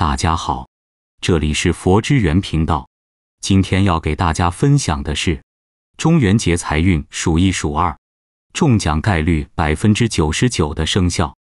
大家好，这里是佛之源频道。今天要给大家分享的是，中元节财运数一数二，中奖概率百分之九十九的生肖。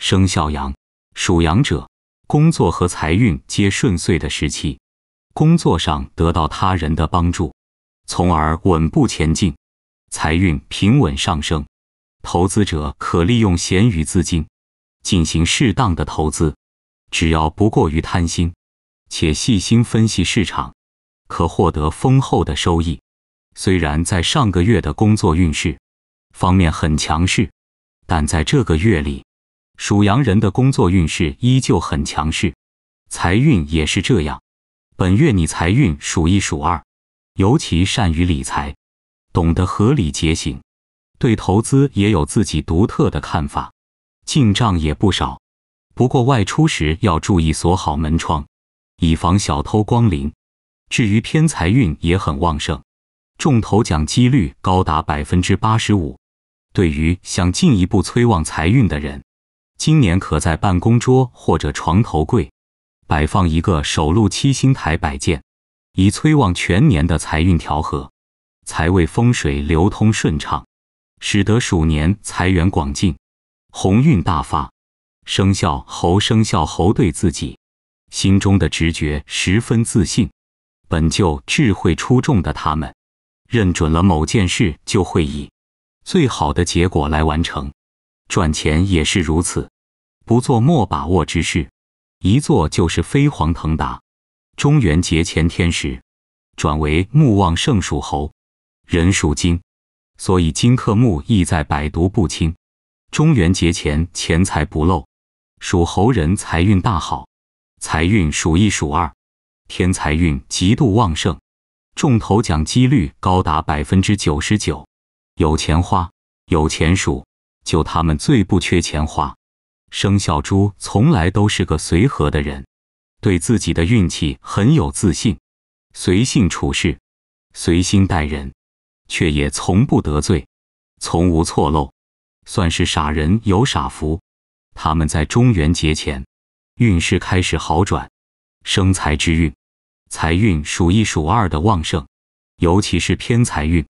生肖羊，属羊者，工作和财运皆顺遂的时期，工作上得到他人的帮助，从而稳步前进，财运平稳上升。投资者可利用闲余资金，进行适当的投资。只要不过于贪心，且细心分析市场，可获得丰厚的收益。虽然在上个月的工作运势方面很强势，但在这个月里，属羊人的工作运势依旧很强势，财运也是这样。本月你财运数一数二，尤其善于理财，懂得合理节省，对投资也有自己独特的看法，进账也不少。不过外出时要注意锁好门窗，以防小偷光临。至于偏财运也很旺盛，中头奖几率高达百分之八十五。对于想进一步催旺财运的人，今年可在办公桌或者床头柜摆放一个手露七星台摆件，以催旺全年的财运调和，财位风水流通顺畅，使得鼠年财源广进，鸿运大发。生肖猴，生肖猴对自己心中的直觉十分自信。本就智慧出众的他们，认准了某件事就会以最好的结果来完成。赚钱也是如此，不做莫把握之事，一做就是飞黄腾达。中元节前天时，转为木旺盛属猴，人属金，所以金克木，意在百毒不侵。中元节前，钱财不漏。属猴人财运大好，财运数一数二，天财运极度旺盛，中头奖几率高达百分之九十九，有钱花，有钱数，就他们最不缺钱花。生肖猪从来都是个随和的人，对自己的运气很有自信，随性处事，随心待人，却也从不得罪，从无错漏，算是傻人有傻福。他们在中元节前，运势开始好转，生财之运，财运数一数二的旺盛，尤其是偏财运，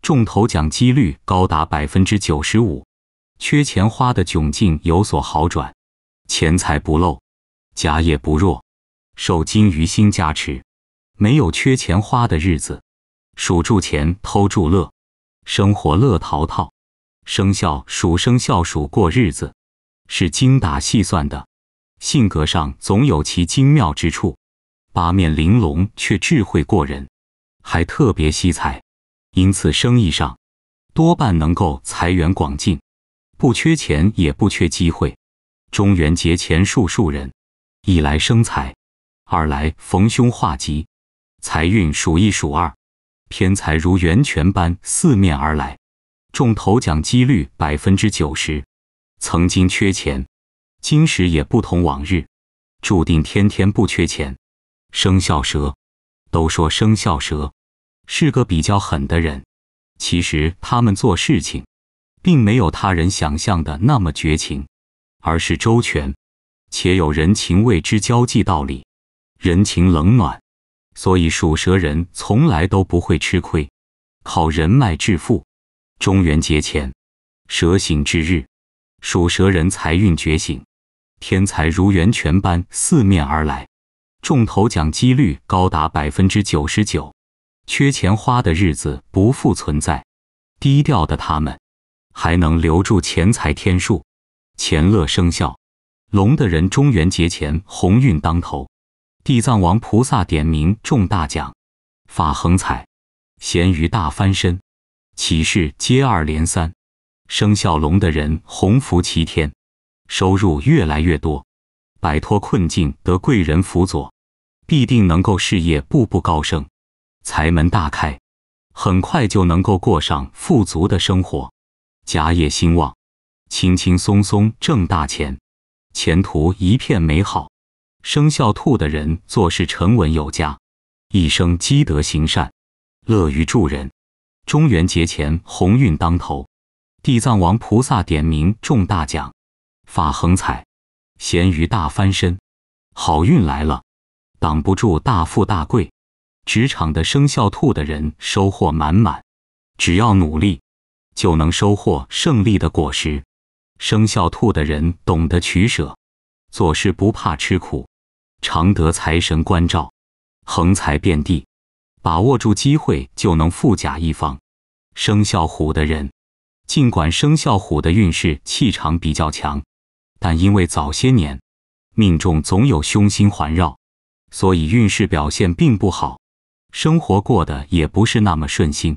中头奖几率高达百分之九十五，缺钱花的窘境有所好转，钱财不漏，家业不弱，受金鱼星加持，没有缺钱花的日子，数住钱偷住乐，生活乐淘淘，生肖属生肖鼠过日子。是精打细算的，性格上总有其精妙之处，八面玲珑却智慧过人，还特别惜财，因此生意上多半能够财源广进，不缺钱也不缺机会。中元节前数数人，一来生财，二来逢凶化吉，财运数一数二，偏财如源泉般四面而来，中头奖几率百分之九十。曾经缺钱，今时也不同往日，注定天天不缺钱。生肖蛇，都说生肖蛇是个比较狠的人，其实他们做事情，并没有他人想象的那么绝情，而是周全且有人情味之交际道理，人情冷暖，所以属蛇人从来都不会吃亏，靠人脉致富。中元节前，蛇醒之日。属蛇人财运觉醒，天才如源泉般四面而来，中头奖几率高达百分之九十九，缺钱花的日子不复存在。低调的他们，还能留住钱财天数，钱乐生效。龙的人中元节前鸿运当头，地藏王菩萨点名中大奖，法横财，咸鱼大翻身，奇事接二连三。生肖龙的人鸿福齐天，收入越来越多，摆脱困境得贵人辅佐，必定能够事业步步高升，财门大开，很快就能够过上富足的生活，家业兴旺，轻轻松松挣大钱，前途一片美好。生肖兔的人做事沉稳有加，一生积德行善，乐于助人，中元节前鸿运当头。地藏王菩萨点名中大奖，发横财，咸鱼大翻身，好运来了，挡不住大富大贵。职场的生肖兔的人收获满满，只要努力，就能收获胜利的果实。生肖兔的人懂得取舍，做事不怕吃苦，常得财神关照，横财遍地，把握住机会就能富甲一方。生肖虎的人。尽管生肖虎的运势气场比较强，但因为早些年命中总有凶星环绕，所以运势表现并不好，生活过得也不是那么顺心，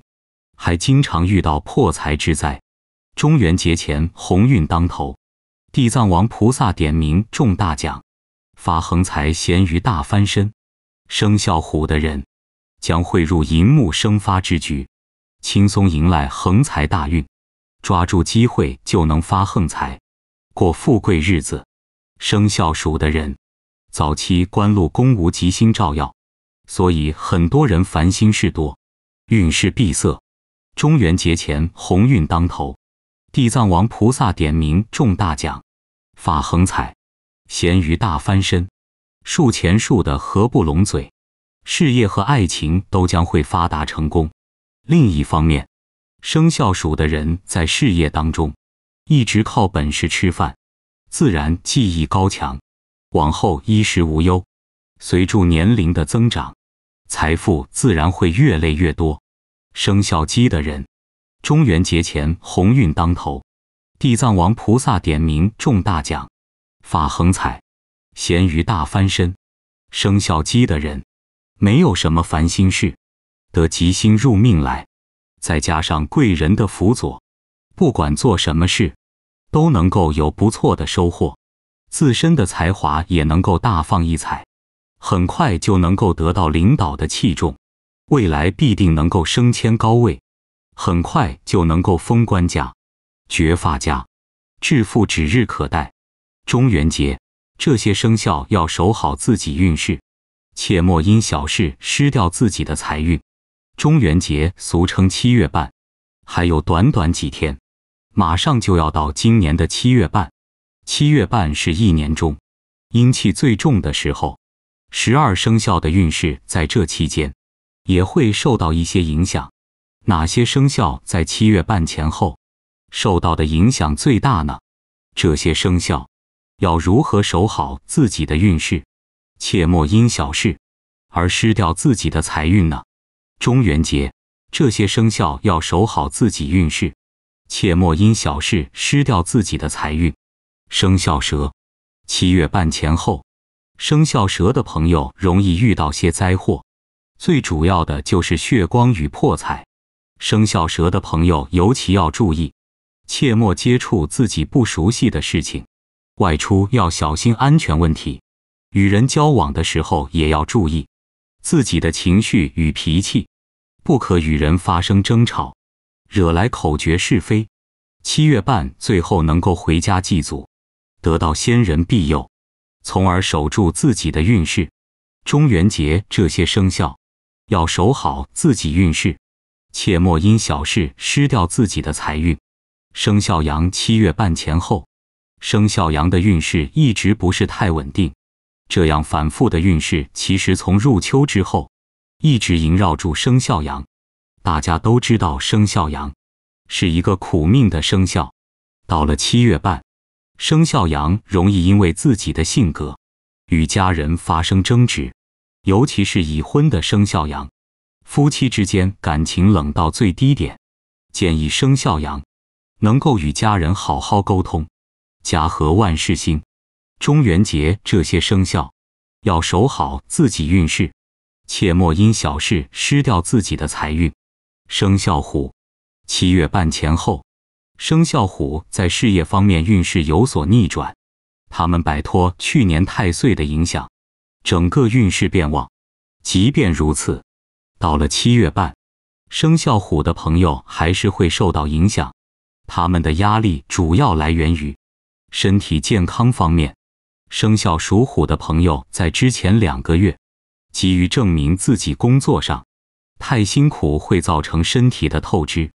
还经常遇到破财之灾。中元节前，鸿运当头，地藏王菩萨点名中大奖，发横财，咸鱼大翻身。生肖虎的人将汇入银木生发之局，轻松迎来横财大运。抓住机会就能发横财，过富贵日子。生肖鼠的人，早期官路宫无吉星照耀，所以很多人烦心事多，运势闭塞。中元节前鸿运当头，地藏王菩萨点名中大奖，发横财，咸鱼大翻身，数钱数的合不拢嘴，事业和爱情都将会发达成功。另一方面。生肖鼠的人在事业当中，一直靠本事吃饭，自然技艺高强，往后衣食无忧。随着年龄的增长，财富自然会越累越多。生肖鸡的人，中元节前鸿运当头，地藏王菩萨点名中大奖，法横财，咸鱼大翻身。生肖鸡的人，没有什么烦心事，得吉星入命来。再加上贵人的辅佐，不管做什么事，都能够有不错的收获，自身的才华也能够大放异彩，很快就能够得到领导的器重，未来必定能够升迁高位，很快就能够封官家、爵发家，致富指日可待。中元节，这些生肖要守好自己运势，切莫因小事失掉自己的财运。中元节俗称七月半，还有短短几天，马上就要到今年的七月半。七月半是一年中阴气最重的时候，十二生肖的运势在这期间也会受到一些影响。哪些生肖在七月半前后受到的影响最大呢？这些生肖要如何守好自己的运势，切莫因小事而失掉自己的财运呢？中元节，这些生肖要守好自己运势，切莫因小事失掉自己的财运。生肖蛇，七月半前后，生肖蛇的朋友容易遇到些灾祸，最主要的就是血光与破财。生肖蛇的朋友尤其要注意，切莫接触自己不熟悉的事情，外出要小心安全问题，与人交往的时候也要注意自己的情绪与脾气。不可与人发生争吵，惹来口诀是非。七月半最后能够回家祭祖，得到先人庇佑，从而守住自己的运势。中元节这些生肖要守好自己运势，切莫因小事失掉自己的财运。生肖羊七月半前后，生肖羊的运势一直不是太稳定，这样反复的运势其实从入秋之后。一直萦绕住生肖羊，大家都知道生肖羊是一个苦命的生肖。到了七月半，生肖羊容易因为自己的性格与家人发生争执，尤其是已婚的生肖羊，夫妻之间感情冷到最低点。建议生肖羊能够与家人好好沟通，家和万事兴。中元节这些生肖要守好自己运势。切莫因小事失掉自己的财运。生肖虎，七月半前后，生肖虎在事业方面运势有所逆转，他们摆脱去年太岁的影响，整个运势变旺。即便如此，到了七月半，生肖虎的朋友还是会受到影响，他们的压力主要来源于身体健康方面。生肖属虎的朋友在之前两个月。急于证明自己，工作上太辛苦会造成身体的透支，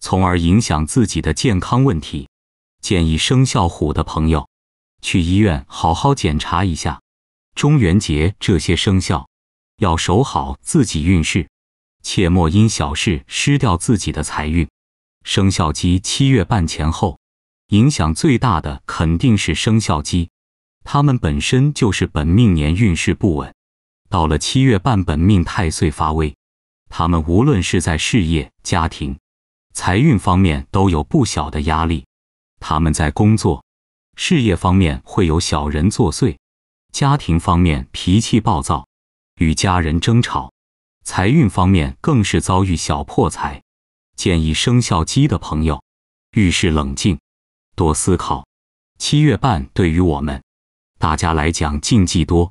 从而影响自己的健康问题。建议生肖虎的朋友去医院好好检查一下。中元节这些生肖要守好自己运势，切莫因小事失掉自己的财运。生肖鸡七月半前后，影响最大的肯定是生肖鸡，他们本身就是本命年运势不稳。到了七月半，本命太岁发威，他们无论是在事业、家庭、财运方面都有不小的压力。他们在工作、事业方面会有小人作祟，家庭方面脾气暴躁，与家人争吵，财运方面更是遭遇小破财。建议生肖鸡的朋友遇事冷静，多思考。七月半对于我们大家来讲，禁忌多。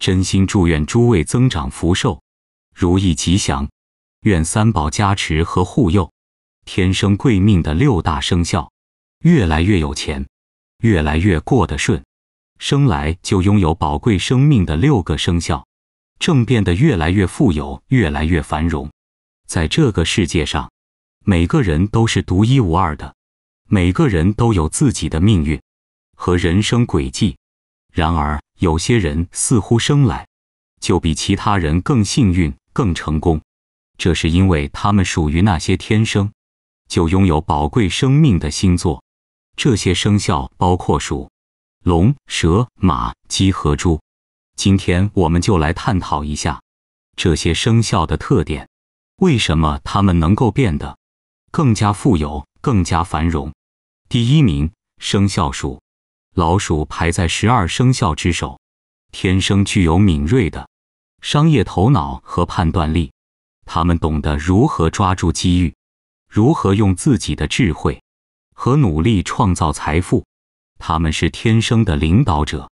真心祝愿诸位增长福寿，如意吉祥。愿三宝加持和护佑，天生贵命的六大生肖，越来越有钱，越来越过得顺。生来就拥有宝贵生命的六个生肖，正变得越来越富有，越来越繁荣。在这个世界上，每个人都是独一无二的，每个人都有自己的命运和人生轨迹。然而。有些人似乎生来就比其他人更幸运、更成功，这是因为他们属于那些天生就拥有宝贵生命的星座。这些生肖包括鼠、龙、蛇、马、鸡和猪。今天我们就来探讨一下这些生肖的特点，为什么他们能够变得更加富有、更加繁荣。第一名，生肖鼠。老鼠排在十二生肖之首，天生具有敏锐的商业头脑和判断力，他们懂得如何抓住机遇，如何用自己的智慧和努力创造财富。他们是天生的领导者，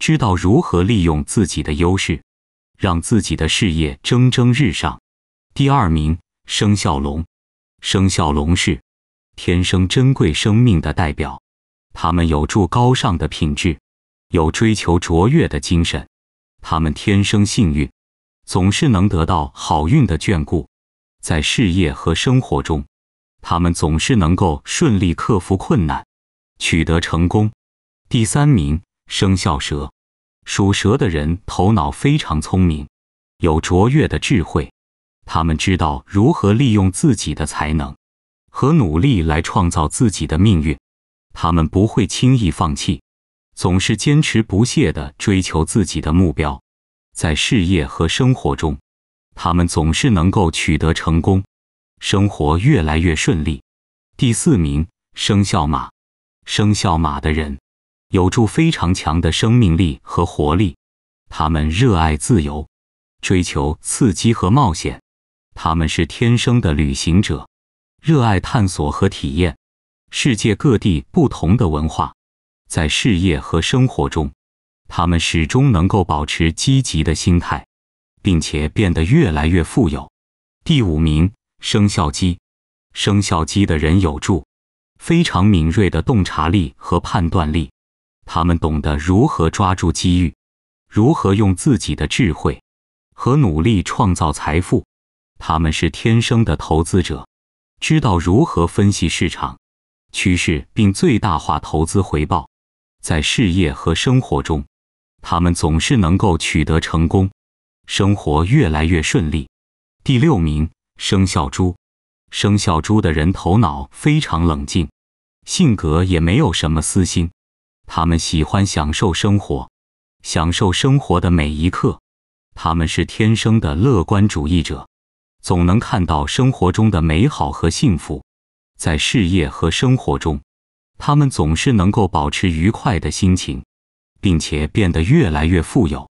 知道如何利用自己的优势，让自己的事业蒸蒸日上。第二名，生肖龙，生肖龙是天生珍贵生命的代表。他们有助高尚的品质，有追求卓越的精神，他们天生幸运，总是能得到好运的眷顾，在事业和生活中，他们总是能够顺利克服困难，取得成功。第三名，生肖蛇，属蛇的人头脑非常聪明，有卓越的智慧，他们知道如何利用自己的才能和努力来创造自己的命运。他们不会轻易放弃，总是坚持不懈地追求自己的目标，在事业和生活中，他们总是能够取得成功，生活越来越顺利。第四名，生肖马，生肖马的人有助非常强的生命力和活力，他们热爱自由，追求刺激和冒险，他们是天生的旅行者，热爱探索和体验。世界各地不同的文化，在事业和生活中，他们始终能够保持积极的心态，并且变得越来越富有。第五名，生肖鸡。生肖鸡的人有助非常敏锐的洞察力和判断力，他们懂得如何抓住机遇，如何用自己的智慧和努力创造财富。他们是天生的投资者，知道如何分析市场。趋势并最大化投资回报，在事业和生活中，他们总是能够取得成功，生活越来越顺利。第六名，生肖猪，生肖猪的人头脑非常冷静，性格也没有什么私心，他们喜欢享受生活，享受生活的每一刻。他们是天生的乐观主义者，总能看到生活中的美好和幸福。在事业和生活中，他们总是能够保持愉快的心情，并且变得越来越富有。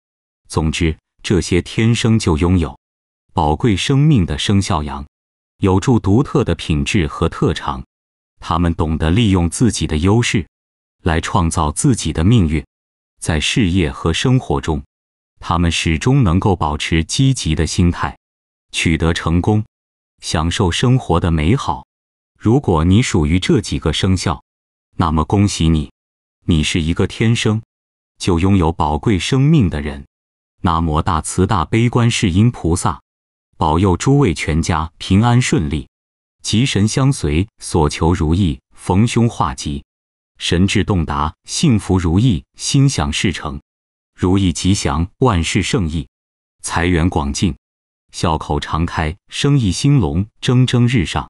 总之，这些天生就拥有宝贵生命的生肖羊，有助独特的品质和特长。他们懂得利用自己的优势来创造自己的命运。在事业和生活中，他们始终能够保持积极的心态，取得成功，享受生活的美好。如果你属于这几个生肖，那么恭喜你，你是一个天生就拥有宝贵生命的人。南无大慈大悲观世音菩萨，保佑诸位全家平安顺利，吉神相随，所求如意，逢凶化吉，神志洞达，幸福如意，心想事成，如意吉祥，万事胜意，财源广进，笑口常开，生意兴隆，蒸蒸日上。